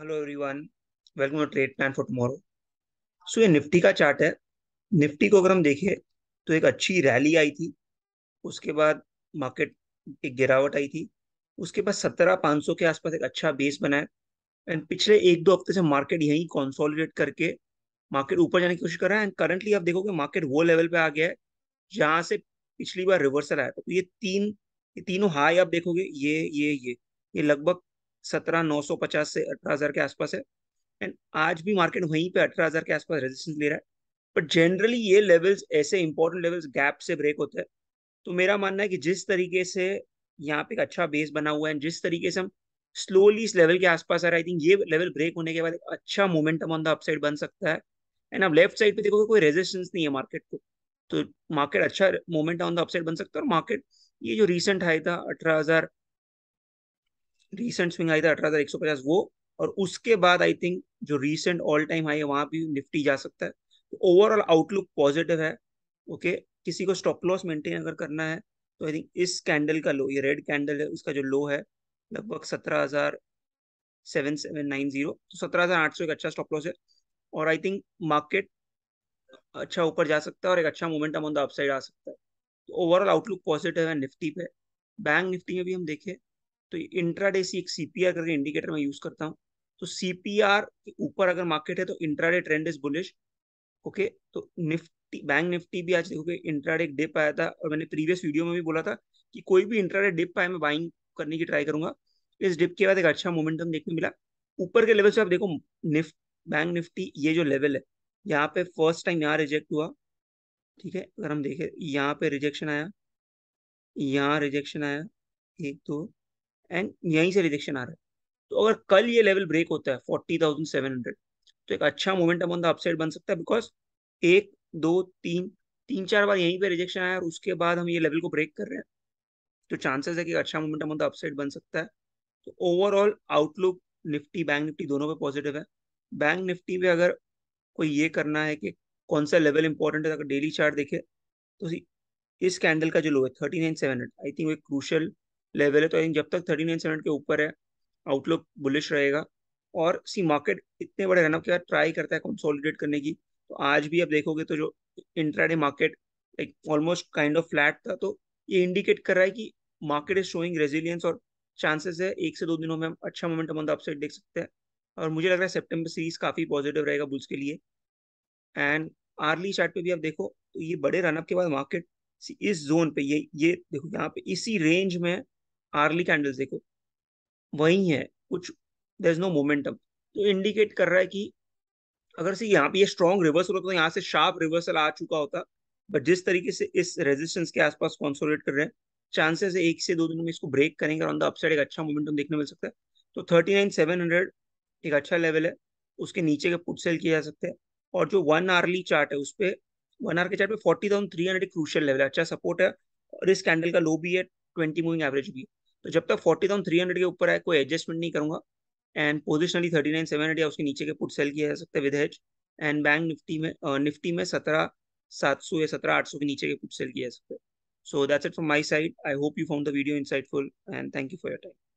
Hello everyone welcome to trade plan for tomorrow so ये Nifty का chart है Nifty को अगर हम देखें तो एक अच्छी रैली आई थी उसके बाद मार्केट एक गिरावट आई थी उसके बाद सत्रह पाँच सौ के आसपास एक अच्छा बेस बना है एंड पिछले एक दो हफ्ते से मार्केट यहीं कॉन्सोलिडेट करके मार्केट ऊपर जाने की कोशिश कर रहा है एंड करंटली आप देखोगे मार्केट वो लेवल पे आ गया है जहाँ से पिछली बार रिवर्सल आया था तो ये तीन ये तीनों हाई आप देखोगे ये ये ये ये लगभग सत्रह नौ सौ पचास से अठारह हज़ार के आसपास है एंड आज भी मार्केट वहीं पे अठारह हज़ार के आसपास रेजिस्टेंस ले रहा है बट जनरली ये लेवल्स ऐसे इंपॉर्टेंट लेवल्स गैप से ब्रेक होते हैं तो मेरा मानना है कि जिस तरीके से यहाँ पे एक अच्छा बेस बना हुआ है जिस तरीके से हम स्लोली इस लेवल के आसपास आ रहे आई थिंक ये लेवल ब्रेक होने के बाद एक अच्छा मोमेंटम ऑन द अपसाइड बन सकता है एंड अब लेफ्ट साइड पे देखोगे कोई रेजिस्टेंस नहीं है मार्केट को तो मार्केट अच्छा मोमेंट ऑन द अपसाइड बन सकता है और मार्केट ये जो रिसेंट हाई था अठारह हज़ार रीसेंट स्विंग आई था अठारह हजार एक सौ पचास वो और उसके बाद आई थिंक जो रीसेंट ऑल टाइम हाई है वहां भी निफ्टी जा सकता है तो ओवरऑल आउटलुक पॉजिटिव है ओके okay? किसी को स्टॉप लॉस मेंटेन अगर करना है तो आई थिंक इस कैंडल का लो ये रेड कैंडल है उसका जो लो है लगभग सत्रह हजार सेवन सेवन नाइन जीरो तो सत्रह हजार आठ सौ एक अच्छा स्टॉप लॉस है और आई थिंक मार्केट अच्छा ऊपर जा सकता है और एक अच्छा मोमेंटम ऑन द अपसाइड आ सकता है तो ओवरऑल आउटलुक पॉजिटिव है निफ्टी पे बैंक निफ्टी में भी हम देखें तो इंट्राडे सी एक सीपीआर करके इंडिकेटर मैं यूज करता हूँ तो सीपीआर के ऊपर अगर मार्केट है तो intraday trend is bullish okay तो निफ्टी बैंक निफ्टी भी आज देखोगे इंट्राडे डिप आया था और मैंने प्रीवियस वीडियो में भी बोला था कि कोई भी इंट्राडे डिप आए मैं बाइंग करने की ट्राई करूंगा इस डिप के बाद एक अच्छा मोमेंटम देखने मिला ऊपर के लेवल से आप देखो निफ्ट बैंक निफ्टी ये जो लेवल है यहाँ पे फर्स्ट टाइम यहाँ रिजेक्ट हुआ ठीक है अगर हम देखें यहाँ पे रिजेक्शन आया यहाँ रिजेक्शन आया एक दो एंड यहीं से रिजेक्शन आ रहा है तो अगर कल ये लेवल ब्रेक होता है फोर्टी थाउजेंड सेवन हंड्रेड तो एक अच्छा मोमेंटम ऑन द अपसाइड बन सकता है बिकॉज एक दो तीन तीन चार बार यहीं पे रिजेक्शन आया और उसके बाद हम ये लेवल को ब्रेक कर रहे हैं तो चांसेस है कि अच्छा मोमेंटम ऑन द अपसाइड बन सकता है तो overall outlook Nifty bank Nifty दोनों पे पॉजिटिव है बैंक निफ्टी पे अगर कोई ये करना है कि कौन सा लेवल इंपॉर्टेंट है अगर डेली चार्ट देखे तो इस कैंडल का जो लो है thirty nine seven hundred I think वो एक क्रूशल लेवल है तो आई जब तक थर्टी नाइन सेवन के ऊपर है आउटलुक बुलिश रहेगा और सी मार्केट इतने बड़े रनअप के बाद ट्राई करता है कंसोलिडेट करने की तो आज भी आप देखोगे तो जो intraday market like almost kind of flat था तो ये इंडिकेट कर रहा है कि मार्केट इज शोइंग रेजिलियंस और चांसेस है एक से दो दिनों में हम अच्छा मोमेंटम ऑन द अपसाइड देख सकते हैं और मुझे लग रहा है सेप्टेम्बर सीरीज काफ़ी पॉजिटिव रहेगा बुल्स के लिए एंड आर्ली चार्ट पे भी आप देखो तो ये बड़े रनअप के बाद मार्केट इस जोन पे ये ये देखो यहाँ पे इसी रेंज में आर्ली कैंडल्स देखो वही है कुछ देर इज नो मोमेंटम तो इंडिकेट कर रहा है कि अगर से यहाँ पे ये स्ट्रॉन्ग रिवर्सल होता तो यहाँ से शार्प रिवर्सल आ चुका होता बट जिस तरीके से इस रेजिस्टेंस के आसपास कॉन्सोलेट कर रहे हैं चांसेस है एक से दो दिन में इसको ब्रेक करेंगे ऑन द अपसाइड एक अच्छा मोमेंटम देखने मिल सकता है तो थर्टी नाइन सेवन हंड्रेड एक अच्छा लेवल है उसके नीचे का पुट सेल किया जा सकता है और जो वन आरली चार्ट है उस पर वन आर के चार्ट पे forty thousand three hundred crucial level है अच्छा सपोर्ट है और इस कैंडल का लो भी है ट्वेंटी मूविंग एवरेज भी है तो जब तक फोर्टी थाउजेंड थ्री हंड्रेड के ऊपर है कोई एडजस्टमेंट नहीं करूंगा and positionally thirty nine seven hundred या उसके नीचे के पुट सेल किया जा सकता है with hedge and bank Nifty में निफ्टी में सत्रह सात सौ या सत्रह आठ सौ के नीचे के पुट सेल किया जा सकता है so that's it from my side I hope you found the video insightful and thank you for your time